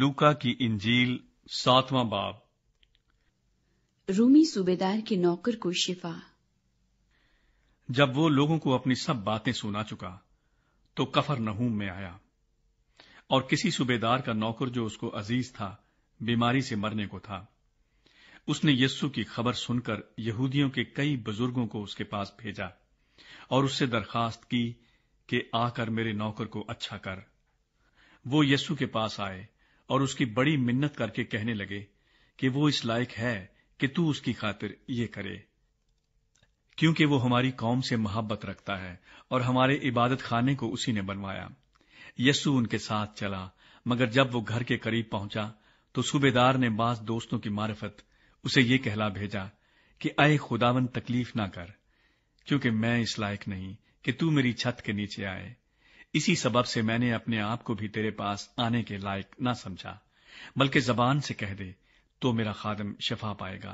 लूका की इंजील सातवां बाब रूमी सूबेदार के नौकर को शिफा जब वो लोगों को अपनी सब बातें सुना चुका तो कफर नहूम में आया और किसी सूबेदार का नौकर जो उसको अजीज था बीमारी से मरने को था उसने यस्सु की खबर सुनकर यहूदियों के कई बुजुर्गों को उसके पास भेजा और उससे दरखास्त की कि आकर मेरे नौकर को अच्छा कर वो यस्सु के पास आए और उसकी बड़ी मिन्नत करके कहने लगे कि वो इस लायक है कि तू उसकी खातिर ये करे क्योंकि वो हमारी कौम से मोहब्बत रखता है और हमारे इबादत खाने को उसी ने बनवाया यस्सु उनके साथ चला मगर जब वो घर के करीब पहुंचा तो सूबेदार ने बास दोस्तों की मार्फत उसे ये कहला भेजा कि आए खुदावन तकलीफ ना कर क्योंकि मैं इस लायक नहीं कि तू मेरी छत के नीचे आए इसी सबब से मैंने अपने आप को भी तेरे पास आने के लायक ना समझा बल्कि जबान से कह दे तो मेरा खादम शफा पाएगा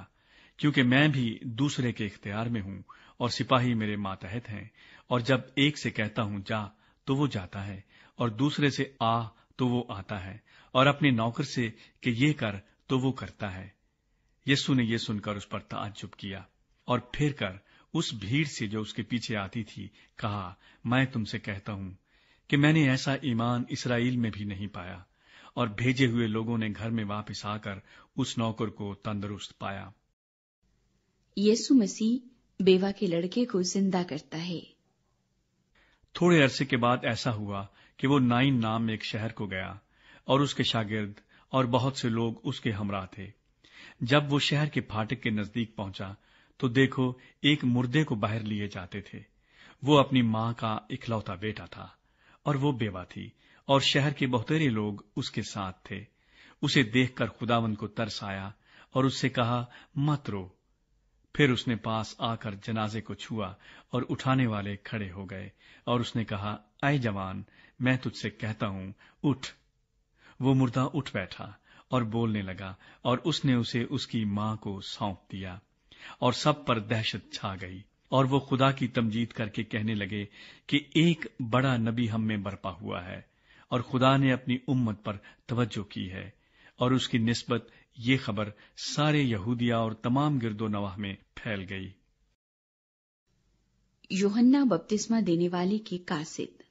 क्योंकि मैं भी दूसरे के इख्तियार में हूं और सिपाही मेरे मातहत हैं और जब एक से कहता हूं जा तो वो जाता है और दूसरे से आ तो वो आता है और अपने नौकर से कि ये कर तो वो करता है यस्सु ने यह सुनकर उस पर ताजुब किया और फिर कर उस भीड़ से जो उसके पीछे आती थी कहा मैं तुमसे कहता हूं कि मैंने ऐसा ईमान इसराइल में भी नहीं पाया और भेजे हुए लोगों ने घर में वापस आकर उस नौकर को तंदुरुस्त पाया यीशु मसीह बेवा के लड़के को जिंदा करता है थोड़े अरसे के बाद ऐसा हुआ कि वो नाइन नाम एक शहर को गया और उसके शागिर्द और बहुत से लोग उसके हमरा थे जब वो शहर के फाटक के नजदीक पहुंचा तो देखो एक मुर्दे को बाहर लिए जाते थे वो अपनी मां का इकलौता बेटा था और वो बेवा थी और शहर के बहुतेरे लोग उसके साथ थे उसे देखकर खुदावन को तरस आया और उससे कहा मत रो फिर उसने पास आकर जनाजे को छुआ और उठाने वाले खड़े हो गए और उसने कहा आए जवान मैं तुझसे कहता हूं उठ वो मुर्दा उठ बैठा और बोलने लगा और उसने उसे उसकी मां को सौंप दिया और सब पर दहशत छा गई और वो खुदा की तमजीद करके कहने लगे कि एक बड़ा नबी हम में बरपा हुआ है और खुदा ने अपनी उम्मत पर तवज्जो की है और उसकी निस्बत ये खबर सारे यहूदिया और तमाम गिरदो नवाह में फैल गई योहन्ना बपतिस्मा देने वाले की कासिद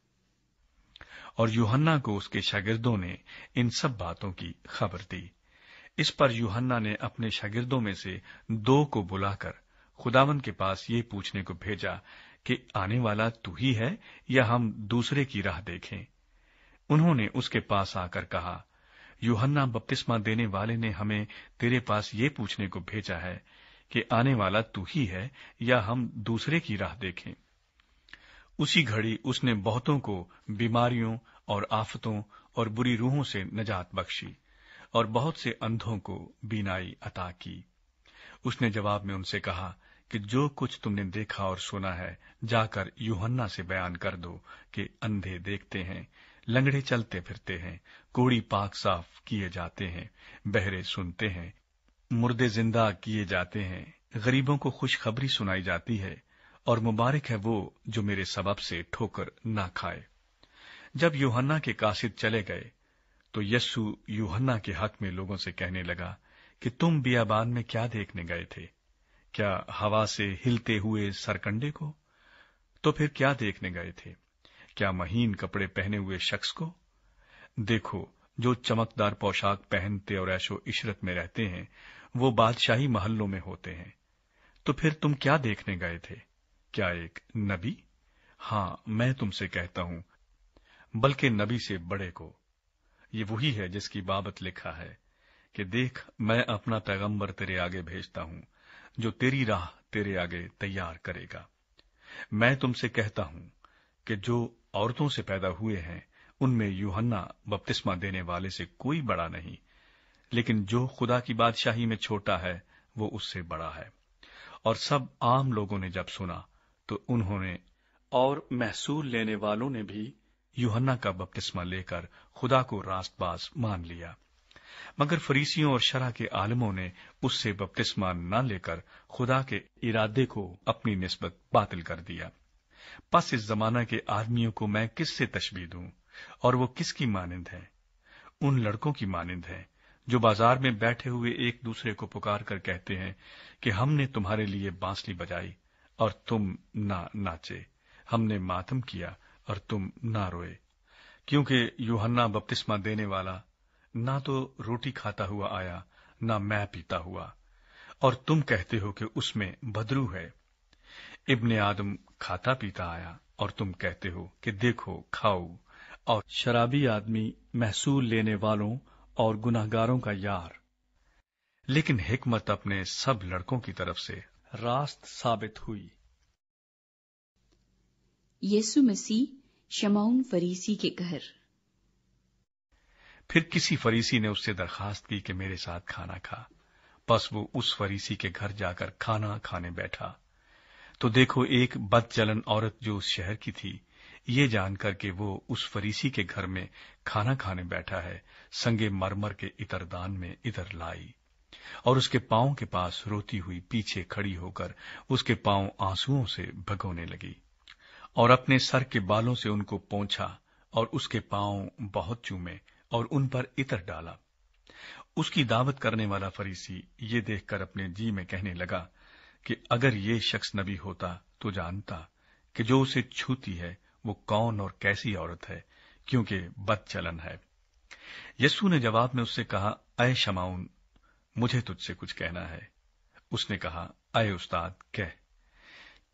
और योहन्ना को उसके शागिर्दों ने इन सब बातों की खबर दी इस पर युहन्ना ने अपने शागिर्दों में से दो को बुलाकर खुदावन के पास ये पूछने को भेजा कि आने वाला तू ही है या हम दूसरे की राह देखें उन्होंने उसके पास आकर कहा यूहन्ना बपतिस्मा देने वाले ने हमें तेरे पास ये पूछने को भेजा है कि आने वाला तू ही है या हम दूसरे की राह देखें उसी घड़ी उसने बहुतों को बीमारियों और आफतों और बुरी रूहों से नजात बख्शी और बहुत से अंधों को बीनाई अता की उसने जवाब में उनसे कहा कि जो कुछ तुमने देखा और सुना है जाकर यूहन्ना से बयान कर दो कि अंधे देखते हैं लंगड़े चलते फिरते हैं कोड़ी पाक साफ किए जाते हैं बहरे सुनते हैं मुर्दे जिंदा किए जाते हैं गरीबों को खुशखबरी सुनाई जाती है और मुबारक है वो जो मेरे सबब से ठोकर ना खाए जब यूहन्ना के कासिद चले गए तो यस्सु यूहन्ना के हक में लोगों से कहने लगा कि तुम बियाबान में क्या देखने गए थे क्या हवा से हिलते हुए सरकंडे को तो फिर क्या देखने गए थे क्या महीन कपड़े पहने हुए शख्स को देखो जो चमकदार पोशाक पहनते और ऐशो इशरत में रहते हैं वो बादशाही महल्लों में होते हैं तो फिर तुम क्या देखने गए थे क्या एक नबी हां मैं तुमसे कहता हूं बल्कि नबी से बड़े को ये वही है जिसकी बाबत लिखा है कि देख मैं अपना पैगंबर तेरे आगे भेजता हूं जो तेरी राह तेरे आगे तैयार करेगा मैं तुमसे कहता हूं कि जो औरतों से पैदा हुए हैं उनमें यूहन्ना बपतिस्मा देने वाले से कोई बड़ा नहीं लेकिन जो खुदा की बादशाही में छोटा है वो उससे बड़ा है और सब आम लोगों ने जब सुना तो उन्होंने और महसूल लेने वालों ने भी यूहन्ना का बपतिस्मा लेकर खुदा को रास्तबाज मान लिया मगर फरीसियों और शरा के आलमों ने उससे बपतिस्मा न लेकर खुदा के इरादे को अपनी नस्बत बातिल कर दिया बस इस जमाना के आदमियों को मैं किससे तशबी दू और वो किसकी मानिंद है उन लड़कों की मानिंद है जो बाजार में बैठे हुए एक दूसरे को पुकार कर कहते हैं कि हमने तुम्हारे लिए बांसली बजाई और तुम ना नाचे हमने मातम किया और तुम ना रोए क्योंकि यूहन्ना बपतिस्मा देने वाला ना तो रोटी खाता हुआ आया ना मैं पीता हुआ और तुम कहते हो कि उसमें बदरू है इब्ने आदम खाता पीता आया और तुम कहते हो कि देखो खाओ और शराबी आदमी महसूल लेने वालों और गुनाहगारों का यार लेकिन हिकमत अपने सब लड़कों की तरफ से रास्त साबित हुई यीशु मसीह शमाउन फरीसी के घर फिर किसी फरीसी ने उससे दरखास्त की कि मेरे साथ खाना खा बस वो उस फरीसी के घर जाकर खाना खाने बैठा तो देखो एक बदचलन औरत जो उस शहर की थी ये जानकर के वो उस फरीसी के घर में खाना खाने बैठा है संगे मरमर के इतरदान में इधर लाई और उसके पांव के पास रोती हुई पीछे खड़ी होकर उसके पांव आंसुओं से भगोने लगी और अपने सर के बालों से उनको पोंछा और उसके पांव बहुत चूमे और उन पर इतर डाला उसकी दावत करने वाला फरीसी ये देखकर अपने जी में कहने लगा कि अगर ये शख्स नबी होता तो जानता कि जो उसे छूती है वो कौन और कैसी औरत है क्योंकि बद चलन है यस्सु ने जवाब में उससे कहा अय शमाउन मुझे तुझसे कुछ कहना है उसने कहा अय उस्ताद कह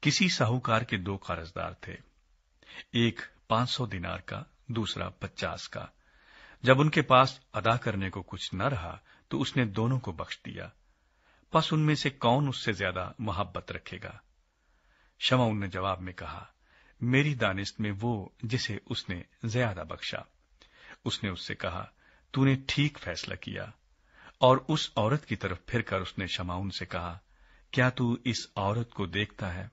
किसी साहूकार के दो कारजदार थे एक पांच सौ दिनार का दूसरा पचास का जब उनके पास अदा करने को कुछ न रहा तो उसने दोनों को बख्श दिया बस उनमें से कौन उससे ज्यादा मोहब्बत रखेगा शमा ने जवाब में कहा मेरी दानिश में वो जिसे उसने ज्यादा बख्शा उसने उससे कहा तूने ठीक फैसला किया और उस औरत की तरफ फिरकर उसने शमाउन से कहा क्या तू इस औरत को देखता है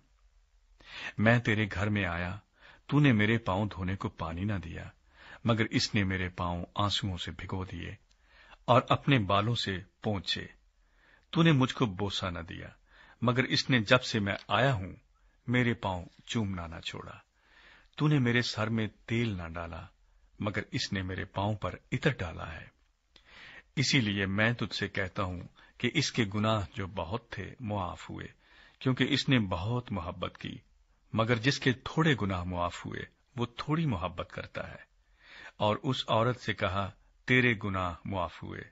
मैं तेरे घर में आया तूने मेरे पांव धोने को पानी न दिया मगर इसने मेरे पांव आंसुओं से भिगो दिए और अपने बालों से पहुंचे तूने मुझको बोसा न दिया मगर इसने जब से मैं आया हूं मेरे पांव चूमना न छोड़ा तूने मेरे सर में तेल न डाला मगर इसने मेरे पांव पर इतर डाला है इसीलिए मैं तुझसे कहता हूं कि इसके गुनाह जो बहुत थे मुआफ हुए क्योंकि इसने बहुत मोहब्बत की मगर जिसके थोड़े गुनाह मुआफ हुए वो थोड़ी मोहब्बत करता है और उस औरत से कहा तेरे गुनाह मुआफ हुए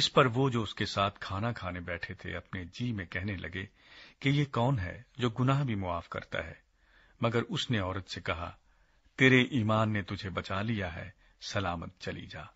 इस पर वो जो उसके साथ खाना खाने बैठे थे अपने जी में कहने लगे कि ये कौन है जो गुनाह भी मुआफ करता है मगर उसने औरत से कहा तेरे ईमान ने तुझे बचा लिया है सलामत चली जा